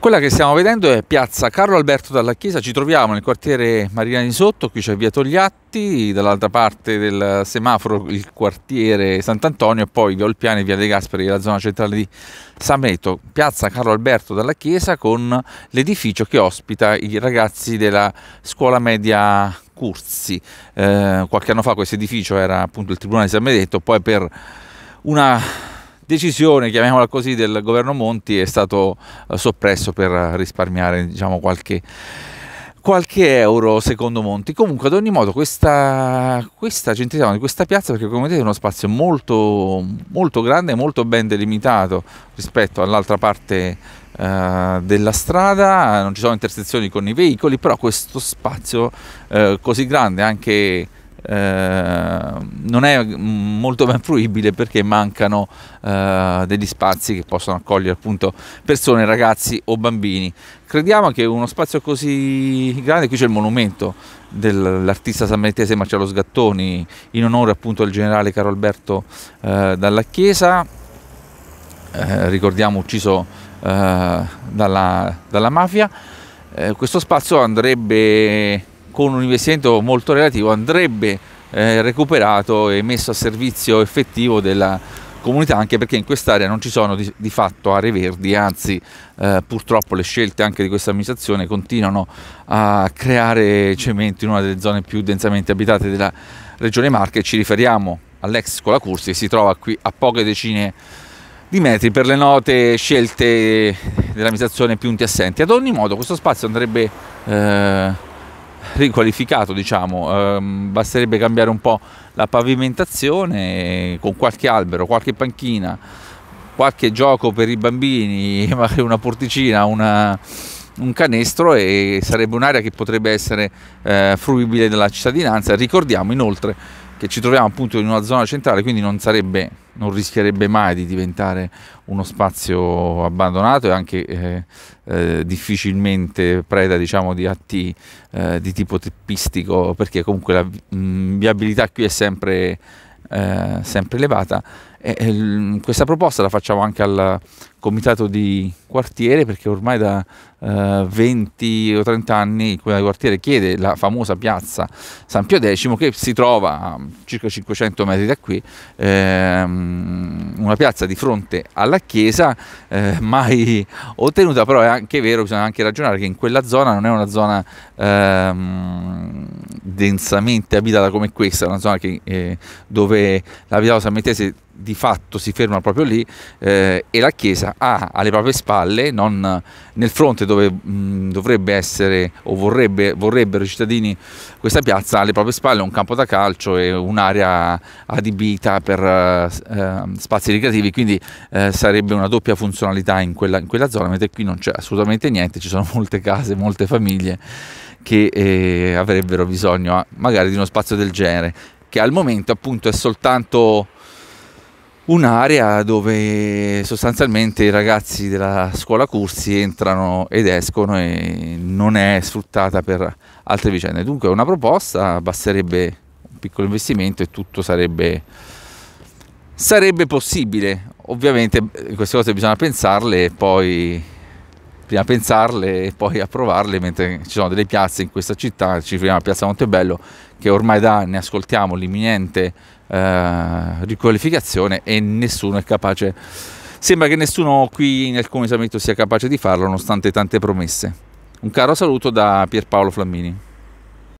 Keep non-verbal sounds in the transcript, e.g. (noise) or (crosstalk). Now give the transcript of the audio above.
Quella che stiamo vedendo è piazza Carlo Alberto dalla Chiesa, ci troviamo nel quartiere Marina di Sotto, qui c'è via Togliatti, dall'altra parte del semaforo il quartiere Sant'Antonio e poi via Olpiani e via De Gasperi, la zona centrale di San Sameto. Piazza Carlo Alberto dalla Chiesa con l'edificio che ospita i ragazzi della scuola media Curzi. Eh, qualche anno fa questo edificio era appunto il Tribunale di San Benedetto, poi per una decisione, chiamiamola così, del governo Monti è stato eh, soppresso per risparmiare diciamo, qualche, qualche euro secondo Monti. Comunque, ad ogni modo, questa, questa gentilità di questa piazza, perché come vedete è uno spazio molto, molto grande e molto ben delimitato rispetto all'altra parte eh, della strada, non ci sono intersezioni con i veicoli, però questo spazio eh, così grande, anche eh, non è mm, molto ben fruibile perché mancano eh, degli spazi che possono accogliere appunto persone, ragazzi o bambini. Crediamo che uno spazio così grande, qui c'è il monumento dell'artista sammaritese Marcello Sgattoni in onore appunto al generale Carlo Alberto eh, Dalla Chiesa, eh, ricordiamo ucciso eh, dalla, dalla, mafia. Eh, questo spazio andrebbe con un investimento molto relativo andrebbe eh, recuperato e messo a servizio effettivo della comunità anche perché in quest'area non ci sono di, di fatto aree verdi anzi eh, purtroppo le scelte anche di questa amministrazione continuano a creare cemento in una delle zone più densamente abitate della regione Marche e ci riferiamo all'ex scuola Cursi che si trova qui a poche decine di metri per le note scelte dell'amministrazione più assenti. ad ogni modo questo spazio andrebbe eh, riqualificato diciamo ehm, basterebbe cambiare un po' la pavimentazione con qualche albero qualche panchina qualche gioco per i bambini (laughs) magari una porticina una, un canestro e sarebbe un'area che potrebbe essere eh, fruibile dalla cittadinanza ricordiamo inoltre che ci troviamo appunto in una zona centrale, quindi non, sarebbe, non rischierebbe mai di diventare uno spazio abbandonato e anche eh, eh, difficilmente preda diciamo, di atti eh, di tipo teppistico, perché comunque la mh, mm, viabilità qui è sempre eh, sempre elevata. E, e, questa proposta la facciamo anche al comitato di quartiere perché ormai da eh, 20 o 30 anni il comitato di quartiere chiede la famosa piazza San Pio X che si trova a circa 500 metri da qui. Ehm, una piazza di fronte alla chiesa eh, mai ottenuta, però è anche vero, bisogna anche ragionare che in quella zona non è una zona ehm, densamente abitata come questa, è una zona che, eh, dove la villa osamentese di fatto si ferma proprio lì eh, e la Chiesa ha alle proprie spalle, non nel fronte dove mh, dovrebbe essere o vorrebbe, vorrebbero i cittadini questa piazza, alle proprie spalle un campo da calcio e un'area adibita per eh, eh spazi ricreativi, quindi eh, sarebbe una doppia funzionalità in quella, in quella zona, mentre qui non c'è assolutamente niente, ci sono molte case, molte famiglie che eh, avrebbero bisogno ah, magari di uno spazio del genere che al momento appunto è soltanto un'area dove sostanzialmente i ragazzi della scuola Cursi entrano ed escono e non è sfruttata per altre vicende. Dunque una proposta, basterebbe un piccolo investimento e tutto sarebbe, sarebbe possibile. Ovviamente eh, queste cose bisogna pensarle e poi prima a pensarle e poi a provarle, mentre ci sono delle piazze in questa città, ci troviamo a piazza Montebello, che ormai da anni ascoltiamo l'imminente eh, riqualificazione e nessuno è capace, sembra che nessuno qui nel Comune Samento sia capace di farlo, nonostante tante promesse. Un caro saluto da Pierpaolo Flammini.